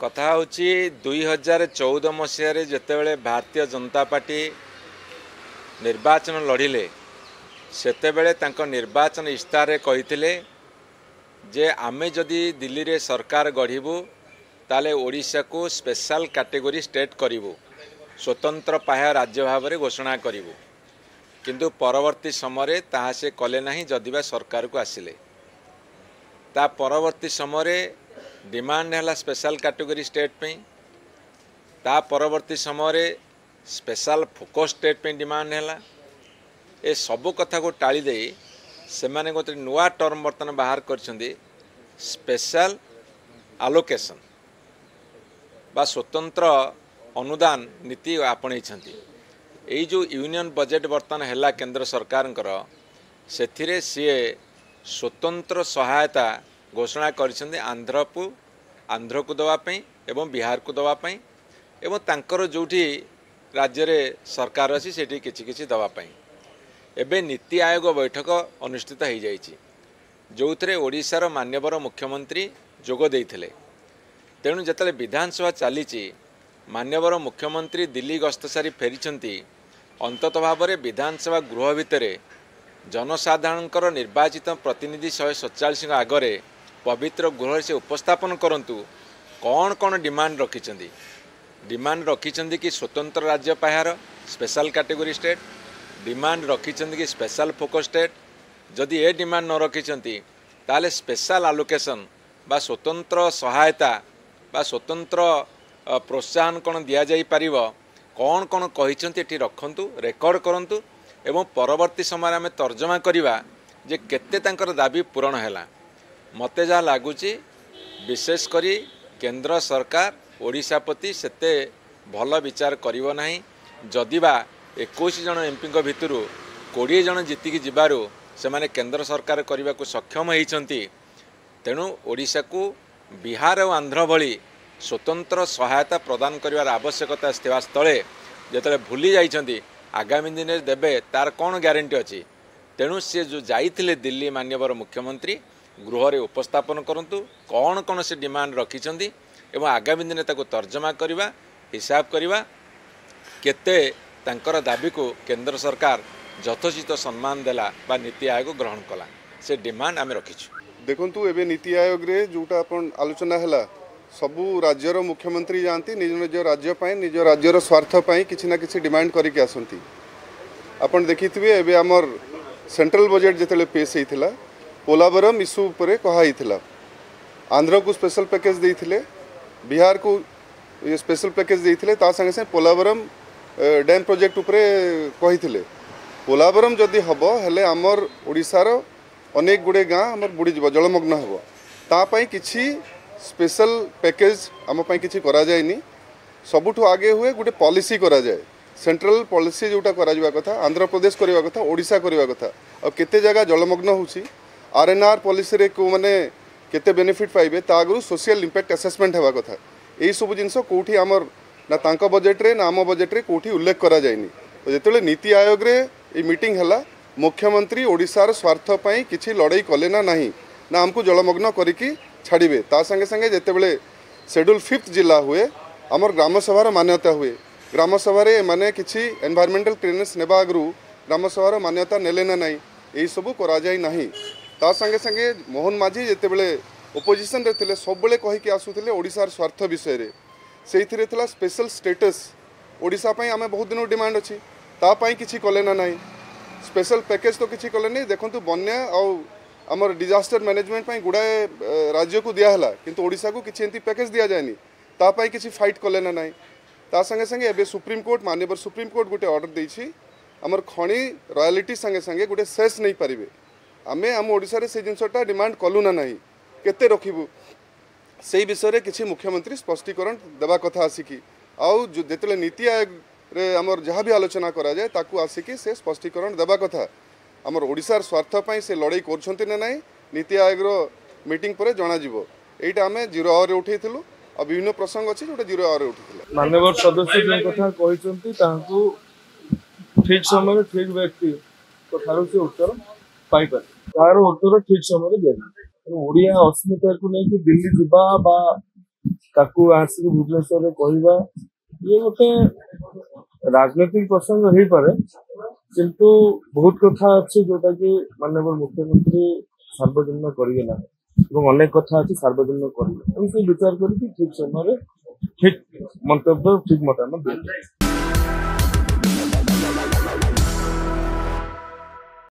କଥା ହେଉଛି ଦୁଇ ହଜାର ଚଉଦ ମସିହାରେ ଯେତେବେଳେ ଭାରତୀୟ ଜନତା ପାର୍ଟି ନିର୍ବାଚନ ଲଢ଼ିଲେ ସେତେବେଳେ ତାଙ୍କ ନିର୍ବାଚନ ଇସ୍ତାହାରରେ କହିଥିଲେ ଯେ ଆମେ ଯଦି ଦିଲ୍ଲୀରେ ସରକାର ଗଢ଼ିବୁ ତାହେଲେ ଓଡ଼ିଶାକୁ ସ୍ପେଶାଲ କାଟେଗୋରୀ ଷ୍ଟେଟ୍ କରିବୁ ସ୍ୱତନ୍ତ୍ର ପାହ୍ୟା ରାଜ୍ୟ ଭାବରେ ଘୋଷଣା କରିବୁ କିନ୍ତୁ ପରବର୍ତ୍ତୀ ସମୟରେ ତାହା ସେ କଲେ ନାହିଁ ଯଦିବା ସରକାରକୁ ଆସିଲେ ତା ପରବର୍ତ୍ତୀ ସମୟରେ ଡିମାଣ୍ଡ ହେଲା ସ୍ପେଶାଲ କାଟେଗୋରି ଷ୍ଟେଟ୍ ପାଇଁ ତା ପରବର୍ତ୍ତୀ ସମୟରେ ସ୍ପେଶାଲ ଫୋକସ୍ ଷ୍ଟେଟ୍ ପାଇଁ ଡିମାଣ୍ଡ ହେଲା ଏ ସବୁ କଥାକୁ ଟାଳି ଦେଇ ସେମାନେ ଗୋଟେ ନୂଆ ଟର୍ମ ବର୍ତ୍ତମାନ ବାହାର କରିଛନ୍ତି ସ୍ପେଶାଲ ଆଲୋକେସନ୍ ବା ସ୍ୱତନ୍ତ୍ର ଅନୁଦାନ ନୀତି ଆପଣେଇଛନ୍ତି ଏଇ ଯେଉଁ ୟୁନିଅନ ବଜେଟ୍ ବର୍ତ୍ତମାନ ହେଲା କେନ୍ଦ୍ର ସରକାରଙ୍କର ସେଥିରେ ସିଏ ସ୍ୱତନ୍ତ୍ର ସହାୟତା ଘୋଷଣା କରିଛନ୍ତି ଆନ୍ଧ୍ରକୁ ଆନ୍ଧ୍ରକୁ ଦେବା ପାଇଁ ଏବଂ ବିହାରକୁ ଦେବା ପାଇଁ ଏବଂ ତାଙ୍କର ଯେଉଁଠି ରାଜ୍ୟରେ ସରକାର ଅଛି ସେଠି କିଛି କିଛି ଦେବା ପାଇଁ ଏବେ ନୀତି ଆୟୋଗ ବୈଠକ ଅନୁଷ୍ଠିତ ହୋଇଯାଇଛି ଯେଉଁଥିରେ ଓଡ଼ିଶାର ମାନ୍ୟବର ମୁଖ୍ୟମନ୍ତ୍ରୀ ଯୋଗ ଦେଇଥିଲେ ତେଣୁ ଯେତେବେଳେ ବିଧାନସଭା ଚାଲିଛି ମାନ୍ୟବର ମୁଖ୍ୟମନ୍ତ୍ରୀ ଦିଲ୍ଲୀ ଗସ୍ତ ସାରି ଫେରିଛନ୍ତି ଅନ୍ତତଃ ଭାବରେ ବିଧାନସଭା ଗୃହ ଭିତରେ ଜନସାଧାରଣଙ୍କର ନିର୍ବାଚିତ ପ୍ରତିନିଧି ଶହେ ସତଚାଳିଶଙ୍କ ଆଗରେ ପବିତ୍ର ଗୃହରେ ସେ ଉପସ୍ଥାପନ କରନ୍ତୁ କ'ଣ କ'ଣ ଡିମାଣ୍ଡ ରଖିଛନ୍ତି ଡିମାଣ୍ଡ ରଖିଛନ୍ତି କି ସ୍ୱତନ୍ତ୍ର ରାଜ୍ୟ ପାହାର ସ୍ପେଶାଲ କାଟେଗୋରୀ ଷ୍ଟେଟ୍ ଡିମାଣ୍ଡ ରଖିଛନ୍ତି କି ସ୍ପେଶାଲ ଫୋକସ୍ ଷ୍ଟେଟ୍ ଯଦି ଏ ଡିମାଣ୍ଡ ନ ରଖିଛନ୍ତି ତାହେଲେ ସ୍ପେଶାଲ ଆଲୋକେସନ୍ ବା ସ୍ୱତନ୍ତ୍ର ସହାୟତା ବା ସ୍ୱତନ୍ତ୍ର ପ୍ରୋତ୍ସାହନ କ'ଣ ଦିଆଯାଇପାରିବ କ'ଣ କ'ଣ କହିଛନ୍ତି ଏଠି ରଖନ୍ତୁ ରେକର୍ଡ଼ କରନ୍ତୁ ଏବଂ ପରବର୍ତ୍ତୀ ସମୟରେ ଆମେ ତର୍ଜମା କରିବା ଯେ କେତେ ତାଙ୍କର ଦାବି ପୂରଣ ହେଲା ମୋତେ ଯାହା ଲାଗୁଛି ବିଶେଷ କରି କେନ୍ଦ୍ର ସରକାର ଓଡ଼ିଶା ପ୍ରତି ସେତେ ଭଲ ବିଚାର କରିବ ନାହିଁ ଯଦିବା ଏକୋଇଶ ଜଣ ଏମ୍ପିଙ୍କ ଭିତରୁ କୋଡ଼ିଏ ଜଣ ଜିତିକି ଯିବାରୁ ସେମାନେ କେନ୍ଦ୍ର ସରକାର କରିବାକୁ ସକ୍ଷମ ହୋଇଛନ୍ତି ତେଣୁ ଓଡ଼ିଶାକୁ ବିହାର ଓ ଆନ୍ଧ୍ର ଭଳି ସ୍ୱତନ୍ତ୍ର ସହାୟତା ପ୍ରଦାନ କରିବାର ଆବଶ୍ୟକତା ଥିବା ସ୍ଥଳେ ଯେତେବେଳେ ଭୁଲି ଯାଇଛନ୍ତି ଆଗାମୀ ଦିନରେ ଦେବେ ତା'ର କ'ଣ ଗ୍ୟାରେଣ୍ଟି ଅଛି ତେଣୁ ସିଏ ଯେଉଁ ଯାଇଥିଲେ ଦିଲ୍ଲୀ ମାନ୍ୟବର ମୁଖ୍ୟମନ୍ତ୍ରୀ ଗୃହରେ ଉପସ୍ଥାପନ କରନ୍ତୁ କ'ଣ କ'ଣ ସେ ଡିମାଣ୍ଡ ରଖିଛନ୍ତି ଏବଂ ଆଗାମୀ ଦିନରେ ତାକୁ ତର୍ଜମା କରିବା ହିସାବ କରିବା କେତେ ତାଙ୍କର ଦାବିକୁ କେନ୍ଦ୍ର ସରକାର ଯଥୋଚିତ ସମ୍ମାନ ଦେଲା ବା ନୀତି ଆୟୋଗ ଗ୍ରହଣ କଲା ସେ ଡିମାଣ୍ଡ ଆମେ ରଖିଛୁ ଦେଖନ୍ତୁ ଏବେ ନୀତି ଆୟୋଗରେ ଯେଉଁଟା ଆପଣ ଆଲୋଚନା ହେଲା ସବୁ ରାଜ୍ୟର ମୁଖ୍ୟମନ୍ତ୍ରୀ ଯାଆନ୍ତି ନିଜ ନିଜ ରାଜ୍ୟ ପାଇଁ ନିଜ ରାଜ୍ୟର ସ୍ୱାର୍ଥ ପାଇଁ କିଛି ନା କିଛି ଡିମାଣ୍ଡ କରିକି ଆସନ୍ତି ଆପଣ ଦେଖିଥିବେ ଏବେ ଆମର ସେଣ୍ଟ୍ରାଲ ବଜେଟ୍ ଯେତେବେଳେ ପେଶ୍ ହେଇଥିଲା ପୋଲାବରମ୍ ଇସ୍ୟୁ ଉପରେ କୁହାହେଇଥିଲା ଆନ୍ଧ୍ରକୁ ସ୍ପେଶାଲ ପ୍ୟାକେଜ୍ ଦେଇଥିଲେ ବିହାରକୁ ସ୍ପେଶାଲ ପ୍ୟାକେଜ୍ ଦେଇଥିଲେ ତା ସାଙ୍ଗେ ସାଙ୍ଗେ ପୋଲାବରମ୍ ଡ୍ୟାମ୍ ପ୍ରୋଜେକ୍ଟ ଉପରେ କହିଥିଲେ ପୋଲାବରମ୍ ଯଦି ହେବ ହେଲେ ଆମର ଓଡ଼ିଶାର ଅନେକ ଗୁଡ଼ିଏ ଗାଁ ଆମର ବୁଡ଼ିଯିବ ଜଳମଗ୍ନ ହେବ ତା ପାଇଁ କିଛି ସ୍ପେଶାଲ ପ୍ୟାକେଜ୍ ଆମ ପାଇଁ କିଛି କରାଯାଏନି ସବୁଠୁ ଆଗେ ହୁଏ ଗୋଟେ ପଲିସି କରାଯାଏ ସେଣ୍ଟ୍ରାଲ ପଲିସି ଯେଉଁଟା କରାଯିବା କଥା ଆନ୍ଧ୍ରପ୍ରଦେଶ କରିବା କଥା ଓଡ଼ିଶା କରିବା କଥା ଆଉ କେତେ ଜାଗା ଜଳମଗ୍ନ ହେଉଛି ଆର୍ଏନ୍ଆର୍ ପଲିସିରେ କେଉଁମାନେ କେତେ ବେନିଫିଟ୍ ପାଇବେ ତା ଆଗରୁ ସୋସିଆଲ୍ ଇମ୍ପାକ୍ଟ ଆସେସମେଣ୍ଟ ହେବା କଥା ଏହିସବୁ ଜିନିଷ କେଉଁଠି ଆମର ନା ତାଙ୍କ ବଜେଟ୍ରେ ନା ଆମ ବଜେଟ୍ରେ କେଉଁଠି ଉଲ୍ଲେଖ କରାଯାଇନି ତ ଯେତେବେଳେ ନୀତି ଆୟୋଗରେ ଏଇ ମିଟିଂ ହେଲା ମୁଖ୍ୟମନ୍ତ୍ରୀ ଓଡ଼ିଶାର ସ୍ୱାର୍ଥ ପାଇଁ କିଛି ଲଢ଼େଇ କଲେ ନା ନାହିଁ ନା ଆମକୁ ଜଳମଗ୍ନ କରିକି ଛାଡ଼ିବେ ତା ସାଙ୍ଗେ ସାଙ୍ଗେ ଯେତେବେଳେ ସେଡ୍ୟୁଲ୍ ଫିଫ୍ଥ ଜିଲ୍ଲା ହୁଏ ଆମର ଗ୍ରାମସଭାର ମାନ୍ୟତା ହୁଏ ଗ୍ରାମସଭାରେ ଏମାନେ କିଛି ଏନ୍ଭାଇରମେଣ୍ଟାଲ୍ କ୍ଲିୟରେନ୍ସ ନେବା ଆଗରୁ ଗ୍ରାମସଭାର ମାନ୍ୟତା ନେଲେ ନା ନାହିଁ ଏହିସବୁ କରାଯାଇ ନାହିଁ ତା ସାଙ୍ଗେ ସାଙ୍ଗେ ମୋହନ ମାଝୀ ଯେତେବେଳେ ଅପୋଜିସନରେ ଥିଲେ ସବୁବେଳେ କହିକି ଆସୁଥିଲେ ଓଡ଼ିଶାର ସ୍ୱାର୍ଥ ବିଷୟରେ ସେଇଥିରେ ଥିଲା ସ୍ପେଶାଲ୍ ଷ୍ଟେଟସ୍ ଓଡ଼ିଶା ପାଇଁ ଆମେ ବହୁତ ଦିନରୁ ଡିମାଣ୍ଡ ଅଛି ତା ପାଇଁ କିଛି କଲେ ନା ନାହିଁ ସ୍ପେଶାଲ୍ ପ୍ୟାକେଜ୍ ତ କିଛି କଲେନି ଦେଖନ୍ତୁ ବନ୍ୟା ଆଉ ଆମର ଡିଜାଷ୍ଟର ମ୍ୟାନେଜମେଣ୍ଟ ପାଇଁ ଗୁଡ଼ାଏ ରାଜ୍ୟକୁ ଦିଆହେଲା କିନ୍ତୁ ଓଡ଼ିଶାକୁ କିଛି ଏମିତି ପ୍ୟାକେଜ୍ ଦିଆଯାଏନି ତା ପାଇଁ କିଛି ଫାଇଟ୍ କଲେ ନା ନାହିଁ ତା ସାଙ୍ଗେ ସାଙ୍ଗେ ଏବେ ସୁପ୍ରିମକୋର୍ଟ ମାନ୍ୟବର ସୁପ୍ରିମକୋର୍ଟ ଗୋଟେ ଅର୍ଡ଼ର ଦେଇଛି ଆମର ଖଣି ରୟାଲିଟି ସାଙ୍ଗେ ସାଙ୍ଗେ ଗୋଟେ ସେସ୍ ନେଇପାରିବେ ଆମେ ଆମ ଓଡ଼ିଶାରେ ସେ ଜିନିଷଟା ଡିମାଣ୍ଡ କଲୁ ନା ନାହିଁ କେତେ ରଖିବୁ ସେଇ ବିଷୟରେ କିଛି ମୁଖ୍ୟମନ୍ତ୍ରୀ ସ୍ପଷ୍ଟୀକରଣ ଦେବା କଥା ଆସିକି ଆଉ ଯେତେବେଳେ ନୀତି ଆୟୋଗରେ ଆମର ଯାହା ବି ଆଲୋଚନା କରାଯାଏ ତାକୁ ଆସିକି ସେ ସ୍ପଷ୍ଟୀକରଣ ଦେବା କଥା ଆମର ଓଡ଼ିଶାର ସ୍ୱାର୍ଥ ପାଇଁ ସେ ଲଢ଼େଇ କରୁଛନ୍ତି ନା ନାହିଁ ନୀତି ଆୟୋଗର ମିଟିଂ ପରେ ଜଣାଯିବ ଏଇଟା ଆମେ ଜିରୋ ଆୱାରରେ ଉଠେଇଥିଲୁ ଆଉ ବିଭିନ୍ନ ପ୍ରସଙ୍ଗ ଅଛି ଯେଉଁଟା ଜିରୋ ଆୱାରରେ ଉଠିଥିଲା ମାନ୍ୟବର ସଦସ୍ୟ ଯେଉଁ କଥା କହିଛନ୍ତି ତାହାକୁ ଠିକ୍ ସମୟରେ ଠିକ୍ ବ୍ୟକ୍ତିଙ୍କ ଠାରୁ ସେ ଉତ୍ତର ପାଇପାରେ ତାର ଉତ୍ତର ଠିକ ସମୟରେ ଦିଆଯାଏ ତେଣୁ ଓଡ଼ିଆ ଅସ୍ମିତାକୁ ନେଇକି ଦିଲ୍ଲୀ ଯିବା ବା ତାକୁ ଆସିକି ଭୁବନେଶ୍ୱରରେ କହିବା ଇଏ ଗୋଟେ ରାଜନୈତିକ ପ୍ରସଙ୍ଗ ହେଇପାରେ କିନ୍ତୁ ବହୁତ କଥା ଅଛି ଯୋଉଟାକି ମାନ୍ୟବର ମୁଖ୍ୟମନ୍ତ୍ରୀ ସାର୍ବଜନୀନ କରିବେ ନାହିଁ এবং অনেক কথা আছে সার্বজনীন করবে আমি ବିଚାର କରିକି করি ସମୟରେ সময়ে ମନ୍ତବ୍ୟ মন্তব্য ঠিক মতামত